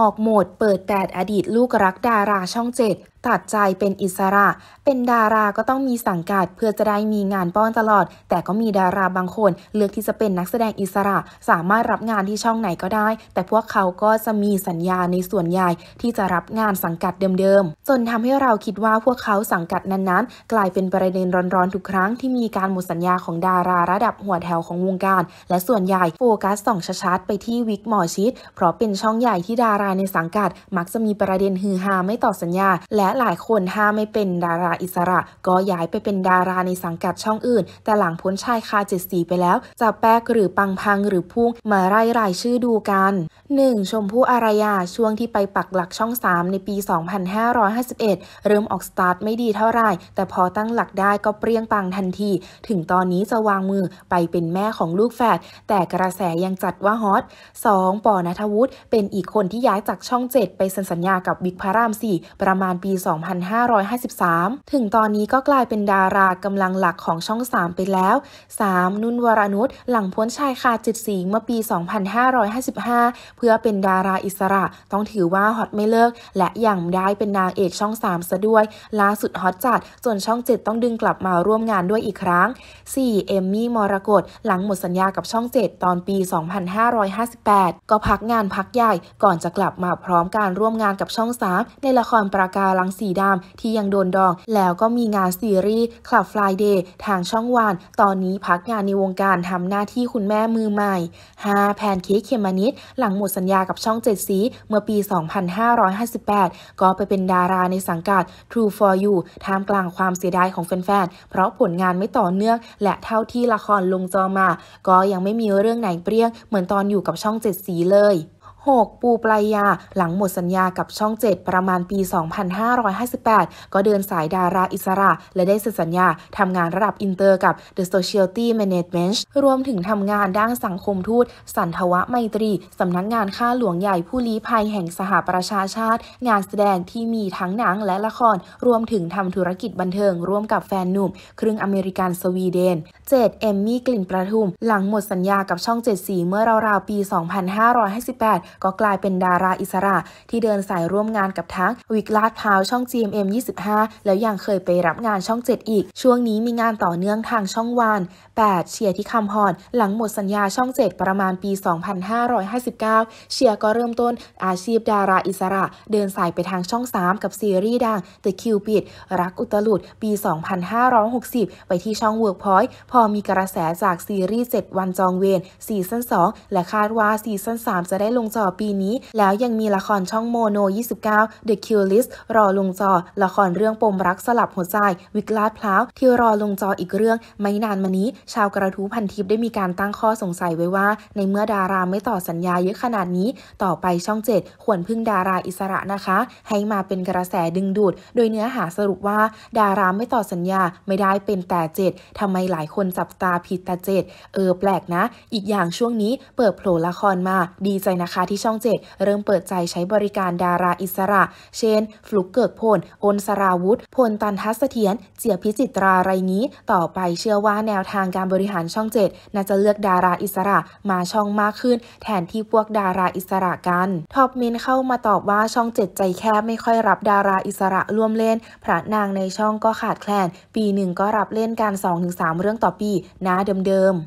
ออกโหมดเปิด8อดีตลูกรักดาราช่องเจ็ดตัดใจเป็นอิสระ เป็นดาราก็ต้องมีสังกัดเพื่อจะได้มีงานป้อนตลอด แต่ก็มีดาราบางคน เลือกที่จะเป็นนักแสดงอิสระสามารถรับงานที่ช่องไหนก็ได้ แต่พวกเขาก็จะมีสัญญาในส่วนใหญ่ที่จะรับงานสังกัดเดิมๆจนทำให้เราคิดว่าพวกเขาสังกัดนั้นๆ กลายเป็นประเด็นร้อนๆทุกครั้ง ที่มีการหมดสัญญาของดาราระดับหัวแถวของวงการ และส่วนใหญ่โฟกัสส่องชัดๆไปที่วิกหมอชิด เพราะเป็นช่องใหญ่ที่ดาราในสังกัด มักจะมีประเด็นฮือฮาไม่ต่อสัญญาและหลายคนถ้าไม่เป็นดาราอิสระ ก็ย้ายไปเป็นดาราในสังกัดช่องอื่น แต่หลังพ้นชายคาเจ็ดสีไปแล้วจะแป๊กหรือปังพังหรือพุ่งมาไล่รายชื่อดูกัน 1. ชมพู่อารยาช่วงที่ไปปักหลักช่อง 3 ในปี 2551 เริ่มออกสตาร์ทไม่ดีเท่าไร แต่พอตั้งหลักได้ก็เปรี้ยงปังทันที ถึงตอนนี้จะวางมือไปเป็นแม่ของลูกแฝดแต่กระแสยังจัดว่าฮอต 2. ปอนัทวุฒิเป็นอีกคนที่ย้ายจากช่อง 7 ไปสัญสัญญากับวิกพระราม 4 ประมาณปี 2553 ถึงตอนนี้ก็กลายเป็นดารากำลังหลักของช่อง 3 ไปแล้ว 3. นุ่นวรนุชหลังพ้นชายคาจิตสงเมื่อปี 2555พื่อเป็นดาราอิสระ ต้องถือว่าฮอตไม่เลิก และยังได้เป็นนางเอกช่อง3ซะด้วยล่าสุดฮอตจัดส่วนช่อง 7 ต้องดึงกลับมาร่วมงานด้วยอีกครั้ง 4. เอมมี่ มรกตหลังหมดสัญญากับช่อง 7 ตอนปี 2558 ก็พักงานพักใหญ่ก่อนจะกลับมาพร้อมการร่วมงานกับช่อง 3 ในละครประการังสีดำที่ยังโดนดองแล้วก็มีงานซีรีส์ Club Friday ทางช่องวันตอนนี้พักงานในวงการทำหน้าที่คุณแม่มือใหม่ 5. แพนเค้กเคมานิดหลังหมดสัญญากับช่องเจ็ดสีเมื่อปี 2558 ก็ไปเป็นดาราในสังกัด True for You ท่ามกลางความเสียดายของแฟนๆ เพราะผลงานไม่ต่อเนื่อง และเท่าที่ละครลงจอมา ก็ยังไม่มีเรื่องไหนเปรี้ยงเหมือนตอนอยู่กับช่องเจ็ดสีเลย6ปูปลายาหลังหมดสัญญากับช่อง 7 ประมาณปี 2558 ก็เดินสายดาราอิสระ และได้เซ็นสัญญาทำงานระดับอินเตอร์กับ The Society Management รวมถึงทำงานด้านสังคมทูตสันทวะไมตรีสำนักงานข้าหลวงใหญ่ผู้ลี้ภัยแห่งสหประชาชาติ งานแสดงที่มีทั้งหนังและละคร รวมถึงทำธุรกิจบันเทิงร่วมกับแฟนหนุ่ม ครึ่งอเมริกันสวีเดน7เอมมี่กลิ่นประทุมหลังหมดสัญญากับช่อง7สีเมื่อราวๆปี 2558ก็กลายเป็นดาราอิสระ ที่เดินสายร่วมงานกับทั้ง วิกลาดพาวช่อง GMM 25 แล้วยังเคยไปรับงานช่อง 7 อีก ช่วงนี้มีงานต่อเนื่องทางช่องวาน 8 เชียร์ที่คำพรหลังหมดสัญญาช่อง 7 ประมาณปี 2559 เชียร์ก็เริ่มต้นอาชีพดาราอิสระ เดินสายไปทางช่อง 3 กับซีรีส์ดัง The Cupid รักอุตลุดปี 2560 ไปที่ช่อง Workpoint พอมีกระแสจากซีรีส์7วันจองเวรซีซั่น2และคาดว่าซีซั่น3จะได้ลงจออปีนี้ แล้วยังมีละครช่องโมโน 29 The Kill List รอลงจอ ละครเรื่องปมรักสลับหัวใจวิกลาดพล้าว ที่รอลงจออีกเรื่อง ไม่นานมานี้ ชาวกระทู้พันทิพย์ได้มีการตั้งข้อสงสัยไว้ว่า ในเมื่อดาราไม่ต่อสัญญาเยอะขนาดนี้ต่อไปช่อง7ควรพึ่งดาราอิสระนะคะ ให้มาเป็นกระแสดึงดูด โดยเนื้อหาสรุปว่า ดาราไม่ต่อสัญญาไม่ได้เป็นแต่เจ็ดทำไมหลายคนจับตาผิดแต่เจ็ดเออแปลกนะ อีกอย่างช่วงนี้เปิดโผล่ละครมาดีใจนะคะที่ที่ช่องเจดเริ่มเปิดใจใช้บริการดาราอิสระ เช่นฟลุกเกิกพลโอนสราวุธพลตันทัศเถียน เจียพิจิตราไรนี้ ต่อไปเชื่อว่าแนวทางการบริหารช่องเจดน่าจะเลือกดาราอิสระมาช่องมากขึ้น แทนที่พวกดาราอิสระกัน ท็อปมินเข้ามาตอบว่าช่องเจดใจแคบไม่ค่อยรับดาราอิสระร่วมเล่น พระนางในช่องก็ขาดแคลน ปีหนึ่งก็รับเล่นการ2-3 เรื่องต่อปีนะเดิมๆ